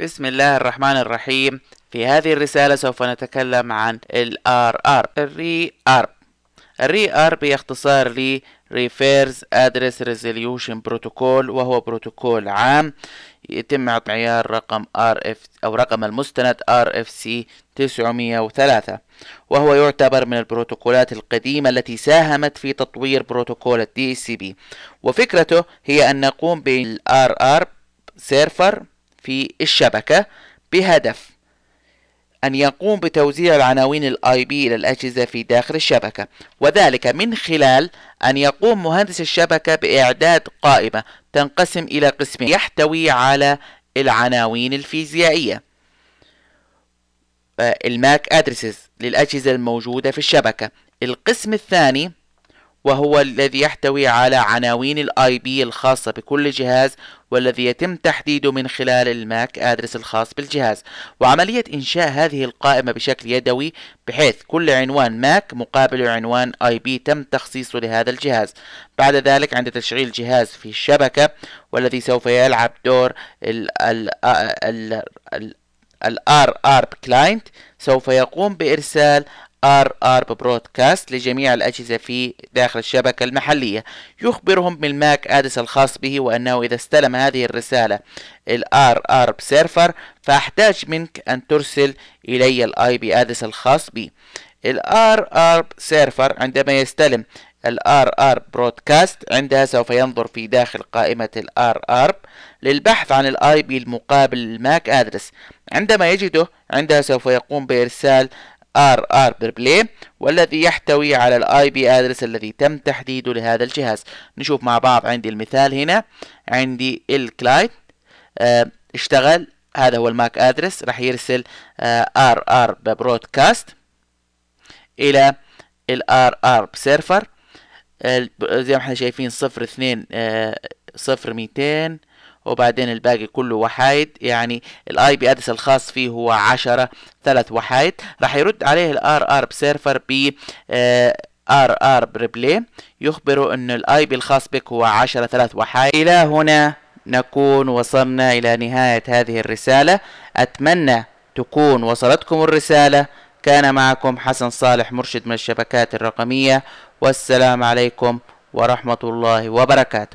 بسم الله الرحمن الرحيم في هذه الرسالة سوف نتكلم عن ال RR الري R الري R باختصار لي Refers Address Resolution Protocol وهو بروتوكول عام يتم معيار رقم RF أو رقم المستند RFC 903 وهو يعتبر من البروتوكولات القديمة التي ساهمت في تطوير بروتوكول الدي سي بي وفكرته هي أن نقوم بالـ RR سيرفر في الشبكة بهدف أن يقوم بتوزيع العناوين الاي بي إلى الأجهزة في داخل الشبكة وذلك من خلال أن يقوم مهندس الشبكة بإعداد قائمة تنقسم إلى قسمين يحتوي على العناوين الفيزيائية آه، الماك ادريسز للأجهزة الموجودة في الشبكة القسم الثاني وهو الذي يحتوي على عناوين الاي بي الخاصة بكل جهاز والذي يتم تحديده من خلال الماك ادرس الخاص بالجهاز وعملية انشاء هذه القائمة بشكل يدوي بحيث كل عنوان ماك مقابل عنوان اي بي تم تخصيصه لهذا الجهاز بعد ذلك عند تشغيل الجهاز في الشبكة والذي سوف يلعب دور ال ال ال ال الار ار كلاينت سوف يقوم بارسال ار ار برودكاست لجميع الأجهزة في داخل الشبكة المحلية يخبرهم بالماك ادس الخاص به وأنه إذا استلم هذه الرسالة الار ار سيرفر فأحتاج منك أن ترسل إلي الاي بي ادس الخاص بي الار ار سيرفر عندما يستلم الار ار برودكاست عندها سوف ينظر في داخل قائمة الار ار للبحث عن الاي بي المقابل للماك ادرس عندما يجده عندها سوف يقوم بإرسال ار ار بربلي والذي يحتوي على الاي بي ادرس الذي تم تحديده لهذا الجهاز نشوف مع بعض عندي المثال هنا عندي الكلاينت آه، اشتغل هذا هو الماك ادرس راح يرسل ار ار ببرودكاست الى الار ار بسيرفر زي ما احنا شايفين صفر اثنين آه، صفر ميتين وبعدين الباقي كله وحايد يعني الاي بي ادس الخاص فيه هو 10 ثلاث وحايد راح يرد عليه الار ار بسيرفر ب ار ار بريبلي يخبره ان الاي بي الخاص بك هو 10 ثلاث وحايد الى هنا نكون وصلنا الى نهايه هذه الرساله اتمنى تكون وصلتكم الرساله كان معكم حسن صالح مرشد من الشبكات الرقميه والسلام عليكم ورحمه الله وبركاته